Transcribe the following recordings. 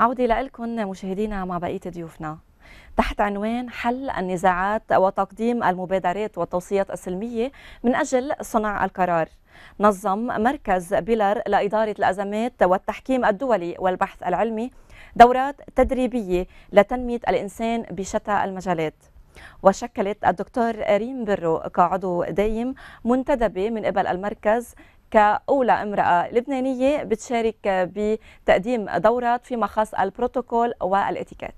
عودة لكم مشاهدينا مع بقية ضيوفنا تحت عنوان حل النزاعات وتقديم المبادرات والتوصيات السلمية من أجل صنع القرار نظم مركز بيلر لإدارة الأزمات والتحكيم الدولي والبحث العلمي دورات تدريبية لتنمية الإنسان بشتى المجالات وشكلت الدكتور ريم برو كعضو دايم منتدبة من قبل المركز كأولى امرأة لبنانية بتشارك بتقديم دورات فيما خاص البروتوكول والاتيكيت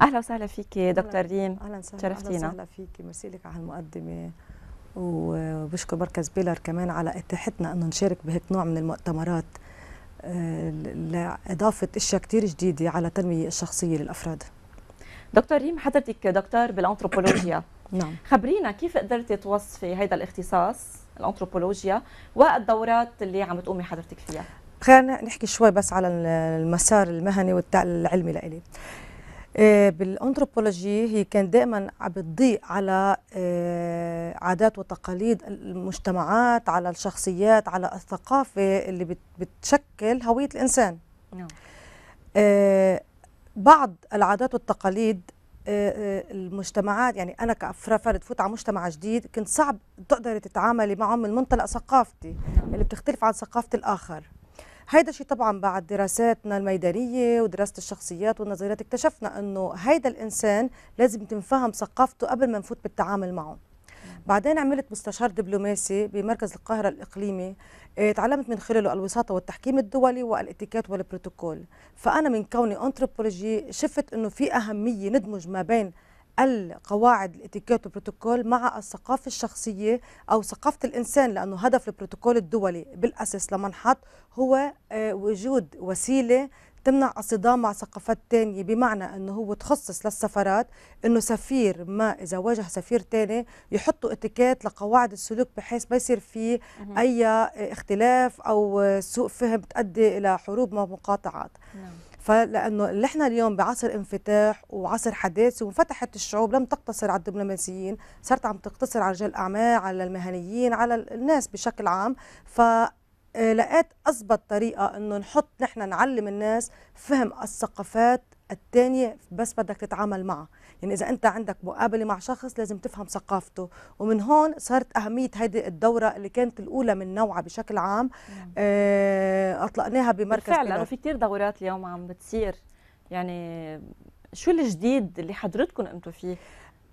اهلا وسهلا فيك دكتور ريم اهلا وسهلا شرفتينا اهلا وسهلا فيك ميرسي لك على المقدمه وبشكر مركز بيلر كمان على اتاحتنا انه نشارك بهيك نوع من المؤتمرات آه، لإضافة أشياء كثير جديدة على التنمية الشخصية للأفراد دكتور ريم حضرتك دكتور بالأنثروبولوجيا نعم خبرينا كيف قدرتي توصفي هذا الاختصاص الانثروبولوجيا والدورات اللي عم تقومي حضرتك فيها خلينا نحكي شوي بس على المسار المهني والعلمي لإلي آه، بالانثروبولوجي هي كان دائما عم بتضيء على آه، عادات وتقاليد المجتمعات على الشخصيات على الثقافه اللي بتشكل هويه الانسان نعم. آه، بعض العادات والتقاليد آه، آه، المجتمعات يعني انا كفرد فوت على مجتمع جديد كنت صعب تقدري تتعاملي معه من منطلق ثقافتي نعم. اللي بتختلف عن ثقافه الاخر هيدا الشيء طبعا بعد دراساتنا الميدانيه ودراسه الشخصيات والنظريات اكتشفنا انه هيدا الانسان لازم تنفهم ثقافته قبل ما نفوت بالتعامل معه بعدين عملت مستشار دبلوماسي بمركز القاهرة الإقليمي آه، تعلمت من خلاله الوساطة والتحكيم الدولي والاتيكيت والبروتوكول فأنا من كوني انثروبولوجي شفت أنه في أهمية ندمج ما بين القواعد الاتيكيت والبروتوكول مع الثقافة الشخصية أو ثقافة الإنسان لأنه هدف البروتوكول الدولي بالأساس لمنحط هو آه، وجود وسيلة تمنع الصدام مع ثقافات تانية بمعنى أنه هو تخصص للسفرات أنه سفير ما إذا واجه سفير تاني يحطوا اتكات لقواعد السلوك بحيث ما يصير في أي آه، اختلاف أو آه، سوء فهم تؤدي إلى حروب ومقاطعات نعم. فلانه اللي احنا اليوم بعصر انفتاح وعصر حداثه وانفتحت الشعوب لم تقتصر على الدبلوماسيين صارت عم تقتصر على رجال الاعمال على المهنيين على الناس بشكل عام ف آه، لقيت أثبت طريقة إنه نحط نحن نعلم الناس فهم الثقافات الثانية بس بدك تتعامل معها يعني إذا أنت عندك مقابلة مع شخص لازم تفهم ثقافته ومن هون صارت أهمية هذه الدورة اللي كانت الأولى من نوعها بشكل عام نعم. آه، أطلقناها بمركز فعلا في كتير دورات اليوم عم بتصير يعني شو الجديد اللي حضرتكم أنتم فيه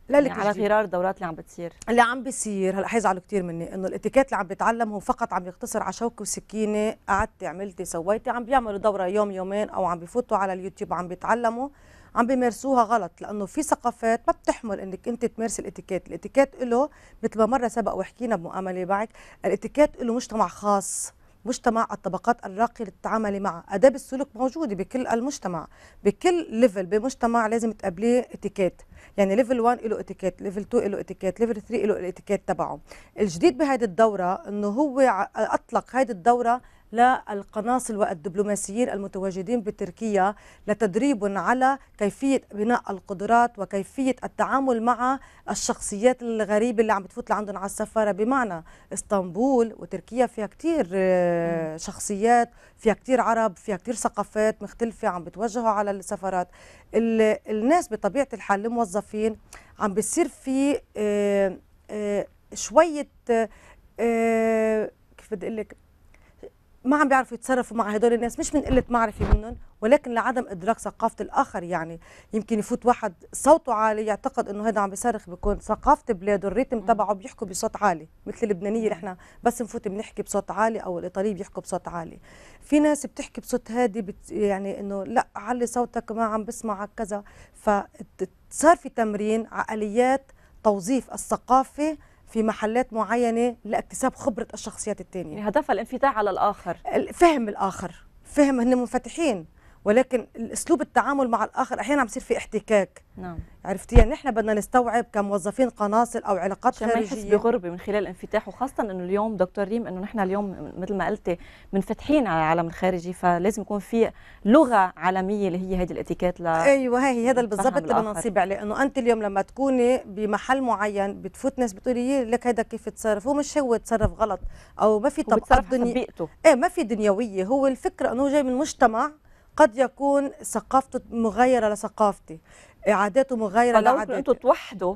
للتجديد يعني على غرار الدورات اللي عم بتصير اللي عم بيصير هلا حيزعلوا كثير مني انه الاتيكيت اللي عم بتعلم هو فقط عم يقتصر على شوكه وسكينه قعدتي عملتي سويتي عم بيعملوا دوره يوم يومين او عم بفوتوا على اليوتيوب عم بيتعلموا عم بيمارسوها غلط لانه في ثقافات ما بتحمل انك انت تمارسي الاتيكيت الاتيكيت له مثل ما مره سبق وحكينا بمؤامله معك الاتيكيت له مجتمع خاص مجتمع الطبقات الراقية للتعامل معه أداب السلوك موجودة بكل المجتمع بكل ليفل بمجتمع لازم تقابليه اتيكيت يعني ليفل 1 له اتيكيت ليفل 2 له اتيكيت ليفل 3 له الاتيكيت تبعه الجديد بهذه الدوره انه هو اطلق هذه الدوره للقناصل والدبلوماسيين المتواجدين بتركيا لتدريب على كيفية بناء القدرات وكيفية التعامل مع الشخصيات الغريبة اللي عم بتفوت لعندهم على السفارة بمعنى اسطنبول وتركيا فيها كتير آه، شخصيات فيها كتير عرب فيها كتير ثقافات مختلفة عم بتوجهوا على السفارات الناس بطبيعة الحال الموظفين الموظفين عم بيصير في آه، آه، شويه آه، كيف بدي اقول لك ما عم بيعرفوا يتصرفوا مع هدول الناس مش من قله معرفه منهم ولكن لعدم ادراك ثقافه الاخر يعني يمكن يفوت واحد صوته عالي يعتقد انه هذا عم بيصرخ بيكون ثقافه بلاده الريتم تبعه بيحكوا بصوت عالي مثل اللبنانيه نحن بس نفوت بنحكي بصوت عالي او الايطاليه بيحكوا بصوت عالي في ناس بتحكي بصوت هادي بت يعني انه لا علي صوتك ما عم بسمعك كذا ف صار في تمرين عقليات توظيف الثقافه في محلات معينه لاكتساب خبره الشخصيات الثانيه يعني هدفها الانفتاح على الاخر فهم الاخر فهم هن منفتحين ولكن اسلوب التعامل مع الاخر احيانا عم بصير في احتكاك نعم عرفتي يعني احنا بدنا نستوعب كموظفين قناصل او علاقات خارجيه عشان يحس بغربه من خلال الانفتاح وخاصه انه اليوم دكتور ريم انه نحن اليوم مثل ما قلتي منفتحين على العالم الخارجي فلازم يكون في لغه عالميه اللي هي هذه الاتيكيت ل ايوه هي هذا بالضبط اللي بدنا نصيب عليه انه انت اليوم لما تكوني بمحل معين بتفوت ناس بتقولي لك هذا كيف تصرف هو مش هو تصرف غلط او ما في طبقات دنيا ايه ما في دنيويه هو الفكره انه جاي من مجتمع قد يكون ثقافته مغيره لثقافتي عاداته مغيره لعاداتي انتم توحدوا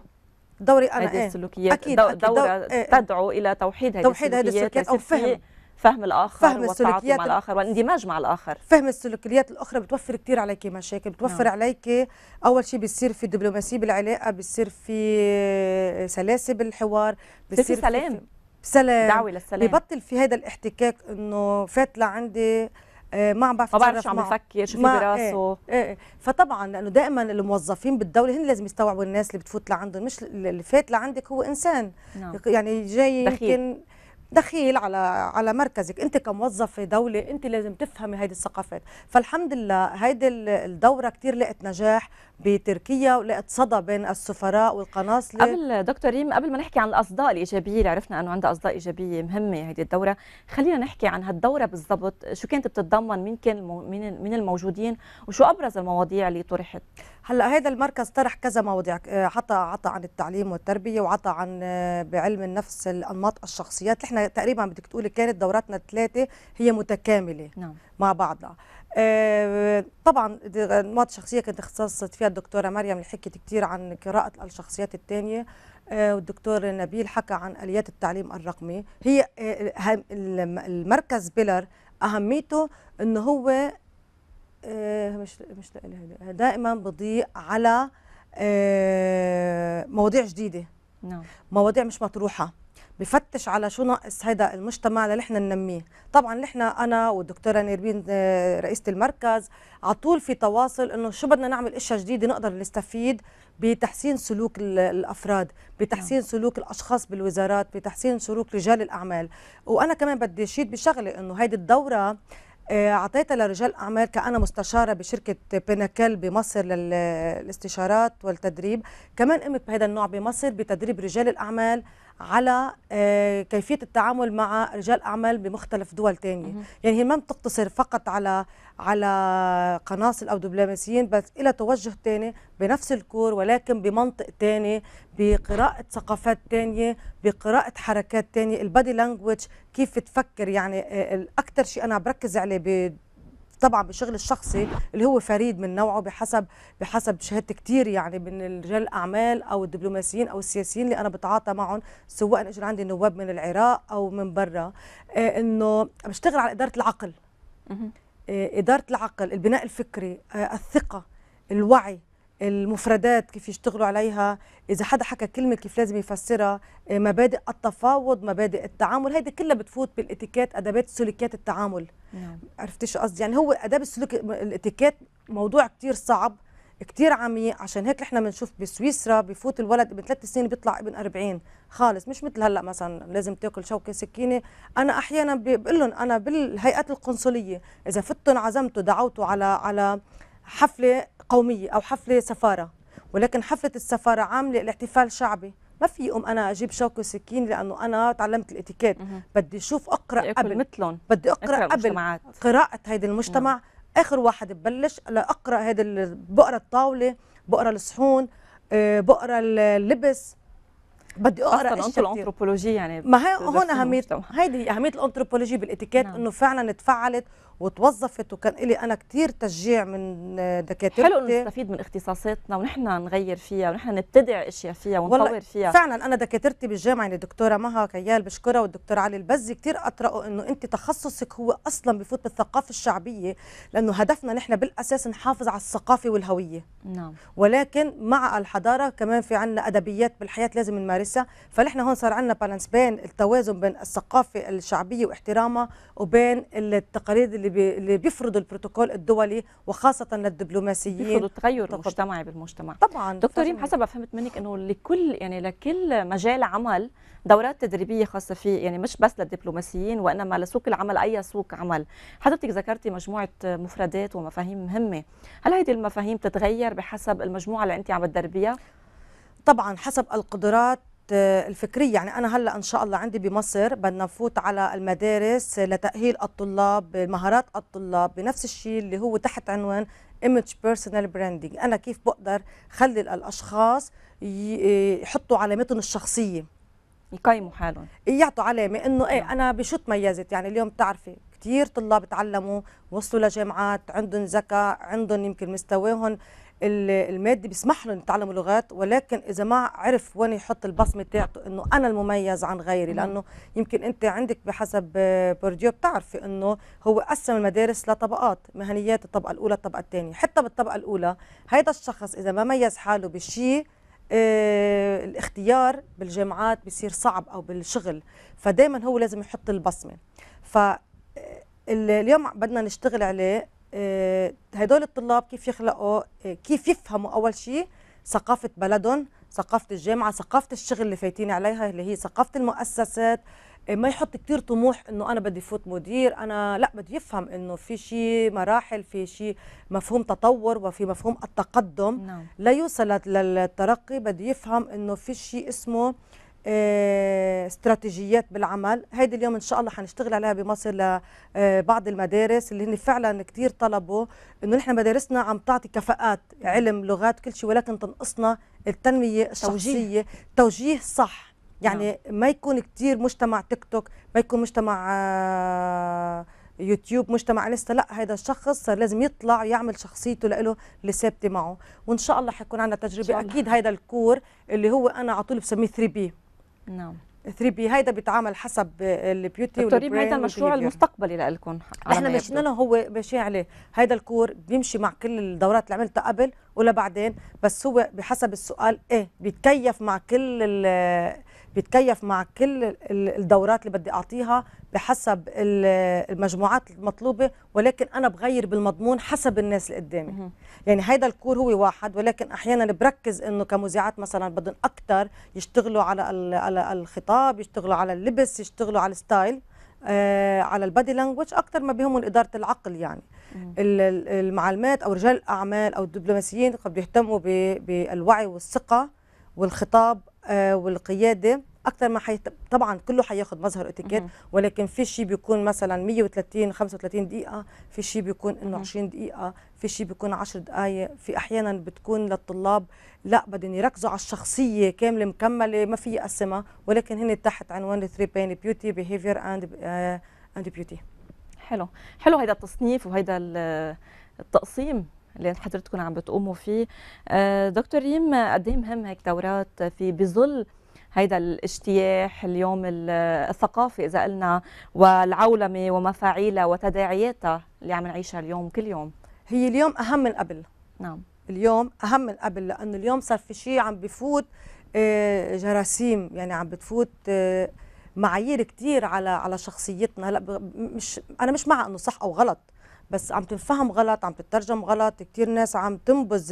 دوري انا هذه إيه. السلوكيات أكيد, أكيد دوره دور إيه. تدعو الى توحيد هذه توحيد هذه السلوكيات او فهم فهم الاخر فهم السلوكيات مع الاخر والاندماج مع الاخر فهم السلوكيات الاخرى بتوفر كثير عليك مشاكل بتوفر نعم. عليك اول شيء بيصير في دبلوماسيه بالعلاقه بيصير في سلاسه بالحوار بيصير في سلام في سلام دعوه للسلام ببطل في هذا الاحتكاك انه فات لعندي آه، ما عم بعرف ما بعرف شو عم بفكر شو في براسه إيه،, ايه ايه فطبعا لانه دائما الموظفين بالدوله هن لازم يستوعبوا الناس اللي بتفوت لعندهم مش اللي فات لعندك هو انسان نعم. يعني جاي يمكن دخيل على على مركزك انت كموظفه دوله انت لازم تفهمي هيدي الثقافات فالحمد لله هيدي الدوره كثير لقت نجاح بتركيا ولقت صدى بين السفراء والقناصلة قبل دكتور ريم قبل ما نحكي عن الأصداء الإيجابية اللي عرفنا أنه عندها أصداء إيجابية مهمة هذه الدورة خلينا نحكي عن هالدورة بالضبط شو كانت بتتضمن مين كان مين من الموجودين وشو أبرز المواضيع اللي طرحت هلا هذا المركز طرح كذا مواضيع آه، عطى عطى عن التعليم والتربيه وعطى عن آه، بعلم النفس الانماط الشخصيات احنا تقريبا بدك تقولي كانت دوراتنا الثلاثه هي متكامله نعم. مع بعضها آه، طبعا مواد شخصيه كانت اختصصت فيها الدكتوره مريم اللي حكت كثير عن قراءه الشخصيات الثانيه آه، والدكتور نبيل حكى عن اليات التعليم الرقمي هي آه، المركز بيلر اهميته انه هو مش مش دائما بضيء على مواضيع جديده نعم. مواضيع مش مطروحه بفتش على شو ناقص هذا المجتمع اللي احنا ننميه طبعا نحن انا والدكتوره نيربين آه، رئيسه المركز على طول في تواصل انه شو بدنا نعمل اشياء جديده نقدر نستفيد بتحسين سلوك الافراد بتحسين نعم. سلوك الاشخاص بالوزارات بتحسين سلوك رجال الاعمال وانا كمان بدي اشيد بشغله انه هيدي الدوره آه، اعطيتها لرجال اعمال كانا مستشاره بشركه بيناكل بمصر للاستشارات والتدريب كمان قمت بهذا النوع بمصر بتدريب رجال الاعمال على آه، كيفيه التعامل مع رجال اعمال بمختلف دول ثانيه يعني هي ما بتقتصر فقط على على قناصل او دبلوماسيين بس إلى توجه ثاني بنفس الكور ولكن بمنطق ثاني بقراءه ثقافات ثانيه بقراءه حركات ثانيه البادي لانجوج كيف تفكر يعني آه، اكثر شيء انا بركز عليه طبعا بالشغل الشخصي اللي هو فريد من نوعه بحسب بحسب شهادة كتير يعني من رجال الاعمال او الدبلوماسيين او السياسيين اللي انا بتعاطى معهم سواء اجوا عندي نواب من العراق او من برا آه، انه بشتغل على اداره العقل آه، اداره العقل البناء الفكري آه، الثقه الوعي المفردات كيف يشتغلوا عليها اذا حدا حكى كلمه كيف لازم يفسرها آه، مبادئ التفاوض مبادئ التعامل هيدي كلها بتفوت بالاتيكيت ادابات سلوكيات التعامل نعم. عرفتي شو قصدي يعني هو اداب السلوك الاتيكيت موضوع كثير صعب كثير عميق عشان هيك نحن بنشوف بسويسرا بفوت الولد ابن ثلاث سنين بيطلع ابن 40 خالص مش مثل هلا مثلا لازم تاكل شوكه سكينه انا احيانا بقول لهم انا بالهيئات القنصليه اذا فتن عزمته دعوته على على حفله قوميه او حفله سفاره ولكن حفله السفاره عامله الاحتفال شعبي ما في يقوم انا اجيب شوكه وسكين لانه انا تعلمت الاتيكيت بدي اشوف اقرا قبل مثلهم بدي اقرا قبل قراءه هيدا المجتمع مم. اخر واحد ببلش لاقرا هيدا بقرا الطاوله بقرا الصحون آه، بقرا اللبس بدي اقرا الانثروبولوجي يعني ما هي هون اهميه هيدي اهميه الانثروبولوجي بالاتيكيت نعم. انه فعلا تفعلت وتوظفت وكان لي انا كثير تشجيع من دكاتره حلو انه نستفيد من اختصاصاتنا ونحن نغير فيها ونحن نبتدع اشياء فيها ونطور فيها فعلا انا دكاترتي بالجامعه يعني الدكتوره مها كيال بشكرها والدكتور علي البزي كثير اطرقوا انه انت تخصصك هو اصلا بفوت بالثقافه الشعبيه لانه هدفنا نحن بالاساس نحافظ على الثقافه والهويه نعم ولكن مع الحضاره كمان في عندنا ادبيات بالحياه لازم نمارسها فنحن هون صار عندنا بالانس بين التوازن بين الثقافه الشعبيه واحترامها وبين التقاليد اللي اللي, بي اللي بيفرض البروتوكول الدولي وخاصه للدبلوماسيين بيفرض التغير تقض... المجتمعي بالمجتمع طبعا دكتورين حسب فهمت منك انه لكل يعني لكل مجال عمل دورات تدريبيه خاصه فيه يعني مش بس للدبلوماسيين وانما لسوق العمل اي سوق عمل حضرتك ذكرتي مجموعه مفردات ومفاهيم مهمه هل هذه المفاهيم تتغير بحسب المجموعه اللي انت عم تدربيها طبعا حسب القدرات الفكرية يعني أنا هلأ إن شاء الله عندي بمصر بدنا نفوت على المدارس لتأهيل الطلاب مهارات الطلاب بنفس الشيء اللي هو تحت عنوان image personal branding أنا كيف بقدر خلي الأشخاص يحطوا علامتهم الشخصية يقيموا حالهم يعطوا علامة إنه إيه نعم. أنا بشو تميزت يعني اليوم بتعرفي كثير طلاب تعلموا وصلوا لجامعات عندهم ذكاء عندهم يمكن مستواهم المادي بيسمح له يتعلم اللغات ولكن اذا ما عرف وين يحط البصمه تاعته انه انا المميز عن غيري لانه يمكن انت عندك بحسب بورديو بتعرفي انه هو قسم المدارس لطبقات مهنيات الطبقه الاولى الطبقه الثانيه حتى بالطبقه الاولى هذا الشخص اذا ما ميز حاله بشيء آه الاختيار بالجامعات بصير صعب او بالشغل فدائما هو لازم يحط البصمه ف آه، اليوم بدنا نشتغل عليه آه، هدول الطلاب كيف يخلقوا آه، كيف يفهموا اول شيء ثقافه بلدهم ثقافه الجامعه ثقافه الشغل اللي فايتين عليها اللي هي ثقافه المؤسسات آه، ما يحط كثير طموح انه انا بدي فوت مدير انا لا بده يفهم انه في شيء مراحل في شيء مفهوم تطور وفي مفهوم التقدم نعم. لا يوصل للترقي بده يفهم انه في شيء اسمه آه، استراتيجيات بالعمل هيدي اليوم ان شاء الله حنشتغل عليها بمصر لبعض آه، المدارس اللي هن فعلا كثير طلبوا انه نحن مدارسنا عم تعطي كفاءات علم لغات كل شيء ولكن تنقصنا التنميه الشخصيه توجيه, توجيه صح يعني نعم. ما يكون كثير مجتمع تيك توك ما يكون مجتمع آه، يوتيوب مجتمع انستا لا هذا الشخص صار لازم يطلع يعمل شخصيته لإله اللي ثابته معه وان شاء الله حيكون عندنا تجربه اكيد هذا الكور اللي هو انا على طول بسميه 3 بي نعم ثري بي هيدا بيتعامل حسب البيوتي والبراند هيدا المشروع المستقبلي لكم احنا مشينا له هو ماشي عليه هيدا الكور بيمشي مع كل الدورات اللي عملتها قبل ولا بعدين بس هو بحسب السؤال ايه بيتكيف مع كل بيتكيف مع كل الدورات اللي بدي اعطيها بحسب المجموعات المطلوبه ولكن انا بغير بالمضمون حسب الناس اللي قدامي يعني هيدا الكور هو واحد ولكن احيانا بركز انه كمذيعات مثلا بدهم اكثر يشتغلوا على على الخطاب يشتغلوا على اللبس يشتغلوا على الستايل آه على البادي لانجوج اكثر ما بهم اداره العقل يعني المعلمات او رجال الاعمال او الدبلوماسيين بده يهتموا بالوعي والثقه والخطاب آه، والقياده اكثر ما حي... طبعا كله حياخذ مظهر اتيكيت ولكن في شيء بيكون مثلا 130 35 دقيقه في شيء بيكون انه 20 دقيقه في شيء بيكون 10 دقائق في احيانا بتكون للطلاب لا بدهم يركزوا على الشخصيه كامله مكمله ما في يقسمها ولكن هن تحت عنوان 3 بين بيوتي بيهيفير اند اند بيوتي حلو حلو هيدا التصنيف وهيدا التقسيم اللي حضرتكم عم بتقوموا فيه آه، دكتور ريم قد إيه مهم هيك دورات في بظل هيدا الاجتياح اليوم الثقافي اذا قلنا والعولمه ومفاعيلها وتداعياتها اللي عم نعيشها اليوم كل يوم هي اليوم اهم من قبل نعم اليوم اهم من قبل لانه اليوم صار في شيء عم بفوت آه، جراثيم يعني عم بتفوت آه، معايير كثير على على شخصيتنا هلا مش انا مش مع انه صح او غلط بس عم تنفهم غلط عم تترجم غلط كثير ناس عم تنبذ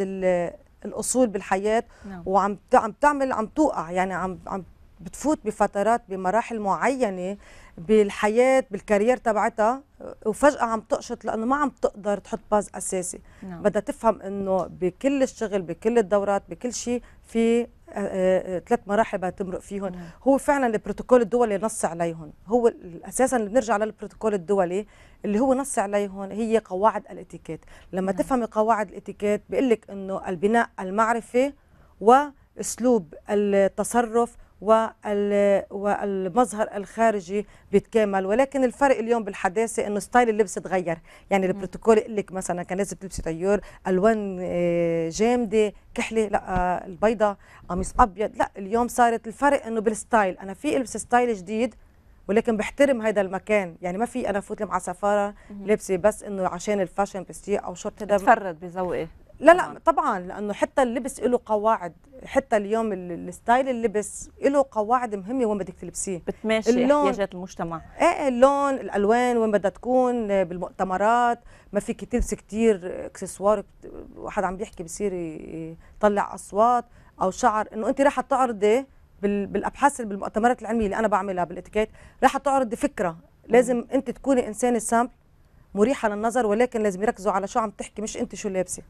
الاصول بالحياه نعم. وعم عم تعمل عم توقع يعني عم عم بتفوت بفترات بمراحل معينه بالحياه بالكارير تبعتها وفجاه عم تقشط لانه ما عم تقدر تحط باز اساسي نعم. بدها تفهم انه بكل الشغل بكل الدورات بكل شيء في آه، آه، ثلاث مراحل بدها تمرق فيهم نعم. هو فعلا البروتوكول الدولي نص عليهم هو اساسا اللي بنرجع للبروتوكول الدولي اللي هو نص عليهم هي قواعد الاتيكيت لما نعم. تفهمي قواعد الاتيكيت بيقول لك انه البناء المعرفي واسلوب التصرف والمظهر الخارجي بيتكامل ولكن الفرق اليوم بالحداثه انه ستايل اللبس تغير يعني البروتوكول يقول لك مثلا كان لازم تلبسي طيور الوان آه، جامده كحله لا آه، البيضه قميص ابيض لا اليوم صارت الفرق انه بالستايل انا في البس ستايل جديد ولكن بحترم هذا المكان يعني ما في انا فوت مع سفاره لابسه بس انه عشان الفاشن بستي او شورت هذا بتفرد بذوقي لا لا طبعا لانه حتى اللبس له قواعد حتى اليوم الستايل اللبس له قواعد مهمه وين بدك تلبسيه بتماشي اللون احتياجات المجتمع ايه, إيه، اللون الالوان وين بدها تكون بالمؤتمرات ما فيك تلبسي كثير اكسسوار واحد عم بيحكي بصير يطلع اصوات او شعر انه انت راح تعرضي بالابحاث بالمؤتمرات العلميه اللي انا بعملها بالاتيكيت راح تعرضي فكره لازم انت تكوني انسانه سامبل مريحه للنظر ولكن لازم يركزوا على شو عم تحكي مش انت شو لابسه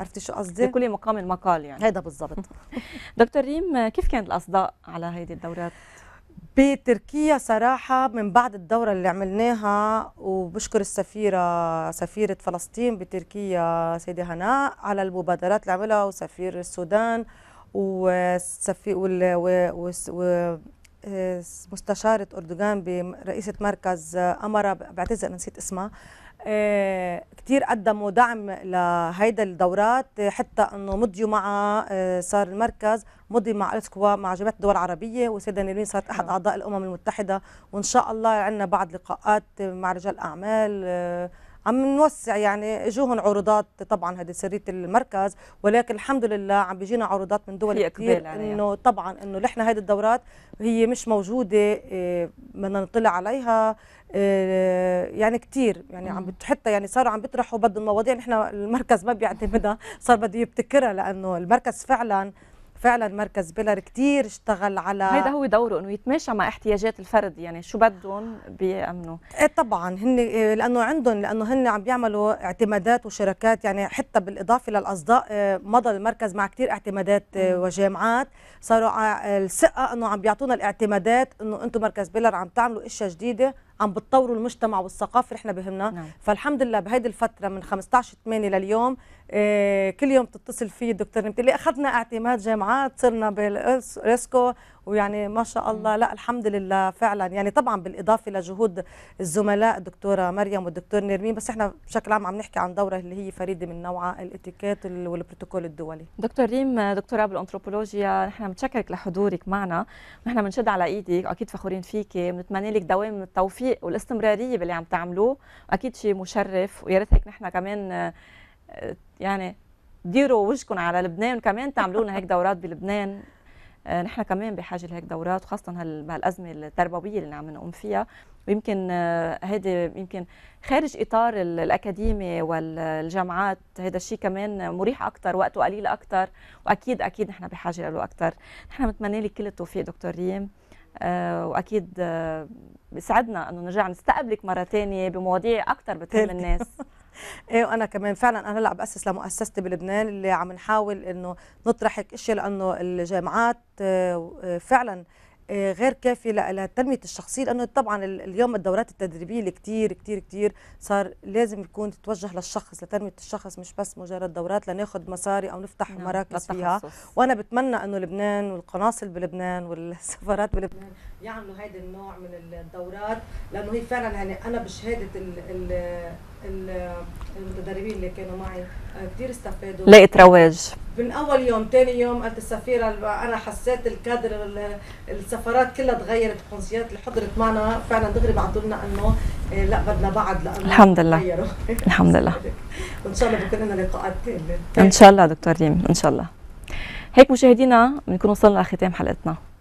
عرفتي شو قصدي؟ لكل مقام المقال يعني هذا بالضبط دكتور ريم كيف كانت الاصداء على هذه الدورات؟ بتركيا صراحة من بعد الدورة اللي عملناها وبشكر السفيرة سفيرة فلسطين بتركيا سيدة هناء على المبادرات اللي عملها وسفير السودان والسفير مستشارة أردوغان برئيسة مركز أمرة بعتذر نسيت اسمها آه، كتير قدموا دعم لهيدا الدورات حتى انه مضيوا مع آه، صار المركز مضي مع السكوا مع جامعه الدول العربيه والسيده نيرين صارت احد نعم. اعضاء الامم المتحده وان شاء الله عندنا يعني بعض لقاءات مع رجال اعمال آه، عم نوسع يعني اجوهم عروضات طبعا هذه سريه المركز ولكن الحمد لله عم بيجينا عروضات من دول كثير يعني. انه طبعا انه نحن هذه الدورات هي مش موجوده آه، بدنا نطلع عليها آه، يعني كثير يعني عم حتى يعني صاروا عم بيطرحوا بدهم مواضيع نحن المركز ما بيعتمدها صار بده يبتكرها لانه المركز فعلا فعلا مركز بيلر كثير اشتغل على هذا هو دوره انه يتماشى مع احتياجات الفرد يعني شو بدهم بيامنوا ايه طبعا هن إيه، لانه عندهم لانه هن عم بيعملوا اعتمادات وشركات يعني حتى بالاضافه للاصداء إيه، مضى المركز مع كثير اعتمادات إيه، وجامعات صاروا الثقه انه عم بيعطونا الاعتمادات انه انتم مركز بيلر عم تعملوا اشياء جديده عم بتطوروا المجتمع والثقافه اللي احنا بهمنا نعم. فالحمد لله بهيدي الفتره من 15 8 لليوم آه، كل يوم تتصل في الدكتور نمتلي اخذنا اعتماد جامعات صرنا بالاسكو ويعني ما شاء الله لا الحمد لله فعلا يعني طبعا بالاضافه لجهود الزملاء الدكتوره مريم والدكتور نرمين بس احنا بشكل عام عم نحكي عن دوره اللي هي فريده من نوعها الاتيكيت والبروتوكول الدولي دكتور ريم دكتوره بالانثروبولوجيا نحن متشكرك لحضورك معنا ونحن بنشد على ايدك واكيد فخورين فيك بنتمنى لك دوام التوفيق والاستمراريه باللي عم تعملوه اكيد شيء مشرف ويا ريت هيك نحن كمان يعني ديروا وجهكم على لبنان كمان تعملوا لنا هيك دورات بلبنان آه، نحن كمان بحاجه لهيك دورات وخاصه بهالازمه التربويه اللي عم نقوم فيها ويمكن آه، هيدي يمكن خارج اطار الاكاديمي والجامعات هذا الشيء كمان مريح اكثر وقته قليل اكثر واكيد اكيد نحن بحاجه له اكثر نحن بنتمنى لك كل التوفيق دكتور ريم آه، واكيد بيسعدنا انه نرجع نستقبلك مره ثانيه بمواضيع اكثر بتهم الناس ايه وانا كمان فعلا انا هلا باسس لمؤسستي بلبنان اللي عم نحاول انه نطرح هيك اشياء لانه الجامعات آه، آه، فعلا آه، غير كافي لتنميه الشخصيه لانه طبعا اليوم الدورات التدريبيه اللي كتير كتير كتير صار لازم يكون تتوجه للشخص لتنميه الشخص مش بس مجرد دورات لناخذ مصاري او نفتح نعم. مراكز فيها وانا بتمنى انه لبنان والقناصل بلبنان والسفارات بلبنان يعملوا هذا النوع من الدورات لانه هي فعلا يعني انا بشهاده ال المتدربين اللي كانوا معي آه، كثير استفادوا لقيت رواج من اول يوم ثاني يوم قالت السفيره انا حسيت الكادر السفارات كلها تغيرت القنصليات اللي حضرت معنا فعلا دغري بعثوا لنا انه إيه، لا بدنا بعد لانه الحمد لله الحمد لله وان شاء الله بكون لنا لقاءات ثانيه ان شاء الله دكتور ريم ان شاء الله هيك مشاهدينا بنكون وصلنا لختام حلقتنا